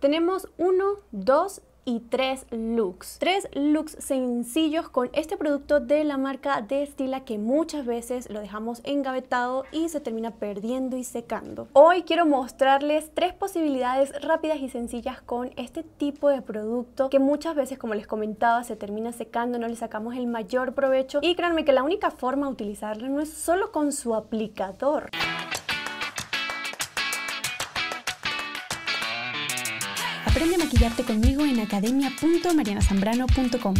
Tenemos uno, dos y tres looks. Tres looks sencillos con este producto de la marca de Stila que muchas veces lo dejamos engavetado y se termina perdiendo y secando. Hoy quiero mostrarles tres posibilidades rápidas y sencillas con este tipo de producto que muchas veces, como les comentaba, se termina secando, no le sacamos el mayor provecho y créanme que la única forma de utilizarlo no es solo con su aplicador. Aprende a maquillarte conmigo en academia.marianasambrano.com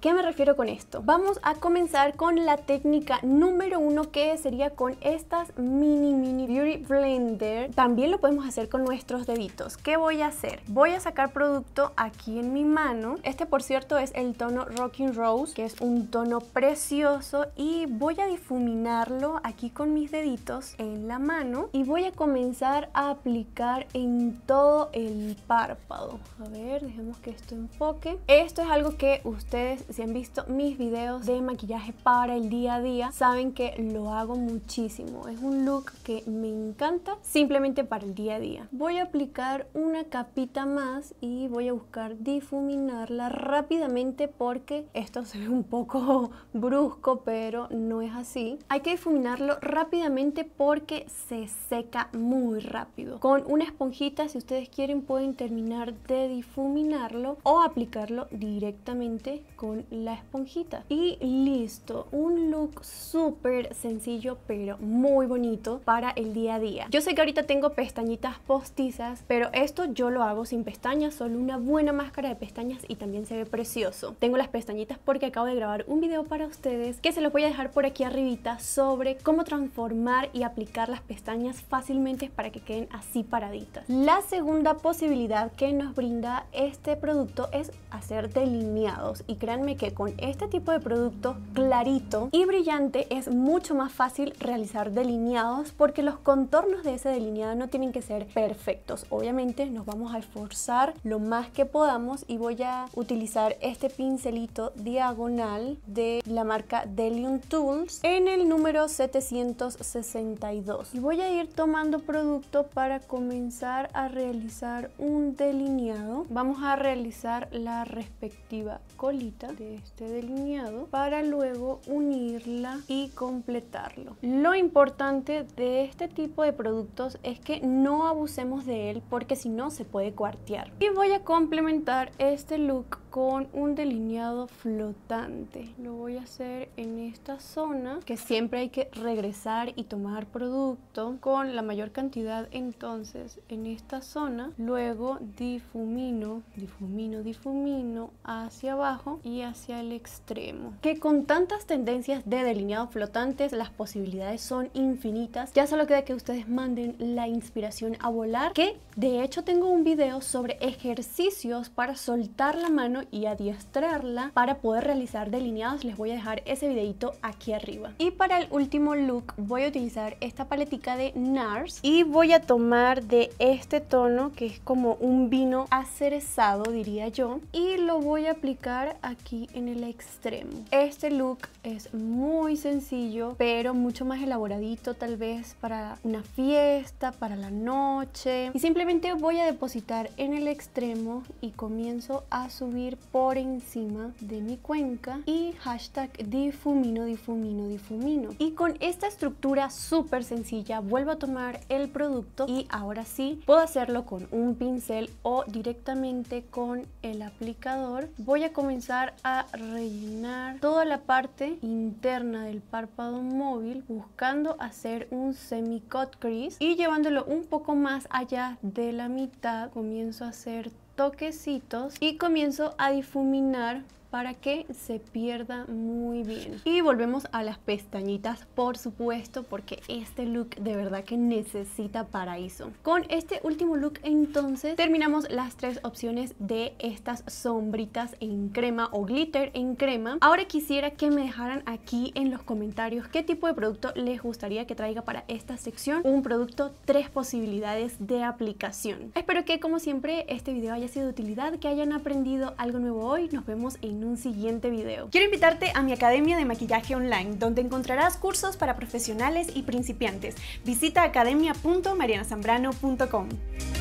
qué me refiero con esto? Vamos a comenzar con la técnica número uno que sería con estas mini mini beauty blender. También lo podemos hacer con nuestros deditos. ¿Qué voy a hacer? Voy a sacar producto aquí en mi mano. Este por cierto es el tono Rocking Rose que es un tono precioso y voy a difuminarlo aquí con mis deditos en la mano y voy a comenzar a aplicar en todo el párpado. A ver, dejemos que esto enfoque. Esto es algo que ustedes si han visto mis videos de maquillaje para el día a día, saben que lo hago muchísimo. Es un look que me encanta simplemente para el día a día. Voy a aplicar una capita más y voy a buscar difuminarla rápidamente porque esto se ve un poco brusco, pero no es así. Hay que difuminarlo rápidamente porque se seca muy rápido. Con una esponjita, si ustedes quieren, pueden terminar de difuminarlo o aplicarlo directamente con la esponjita. Y listo, un look súper sencillo pero muy bonito para el día a día. Yo sé que ahorita tengo pestañitas postizas, pero esto yo lo hago sin pestañas, solo una buena máscara de pestañas y también se ve precioso. Tengo las pestañitas porque acabo de grabar un video para ustedes que se los voy a dejar por aquí arribita sobre cómo transformar y aplicar las pestañas fácilmente para que queden así paraditas. La segunda posibilidad que nos brinda este producto es hacer delineados y crear que con este tipo de producto clarito y brillante es mucho más fácil realizar delineados porque los contornos de ese delineado no tienen que ser perfectos. Obviamente nos vamos a esforzar lo más que podamos y voy a utilizar este pincelito diagonal de la marca Delium Tools en el número 762. Y voy a ir tomando producto para comenzar a realizar un delineado. Vamos a realizar la respectiva colita de este delineado para luego unirla y completarlo. Lo importante de este tipo de productos es que no abusemos de él porque si no se puede cuartear. Y voy a complementar este look con un delineado flotante. Lo voy a hacer en esta zona que siempre hay que regresar y tomar producto con la mayor cantidad entonces en esta zona. Luego difumino, difumino, difumino hacia abajo y hacia el extremo. Que con tantas tendencias de delineado flotantes las posibilidades son infinitas. Ya solo queda que ustedes manden la inspiración a volar que de hecho tengo un video sobre ejercicios para soltar la mano y adiestrarla para poder realizar delineados, les voy a dejar ese videito aquí arriba. Y para el último look voy a utilizar esta paletica de NARS y voy a tomar de este tono que es como un vino acerezado diría yo y lo voy a aplicar aquí en el extremo. Este look es muy sencillo pero mucho más elaboradito tal vez para una fiesta, para la noche y simplemente voy a depositar en el extremo y comienzo a subir por encima de mi cuenca y hashtag difumino, difumino, difumino. Y con esta estructura súper sencilla vuelvo a tomar el producto y ahora sí puedo hacerlo con un pincel o directamente con el aplicador. Voy a comenzar a rellenar toda la parte interna del párpado móvil buscando hacer un semi-cut crease y llevándolo un poco más allá de la mitad comienzo a hacer toquecitos y comienzo a difuminar para que se pierda muy bien. Y volvemos a las pestañitas, por supuesto, porque este look de verdad que necesita paraíso. Con este último look entonces terminamos las tres opciones de estas sombritas en crema o glitter en crema. Ahora quisiera que me dejaran aquí en los comentarios qué tipo de producto les gustaría que traiga para esta sección. Un producto, tres posibilidades de aplicación. Espero que como siempre este video haya sido de utilidad, que hayan aprendido algo nuevo hoy. Nos vemos en un siguiente video. Quiero invitarte a mi Academia de Maquillaje Online, donde encontrarás cursos para profesionales y principiantes. Visita academia.marianasambrano.com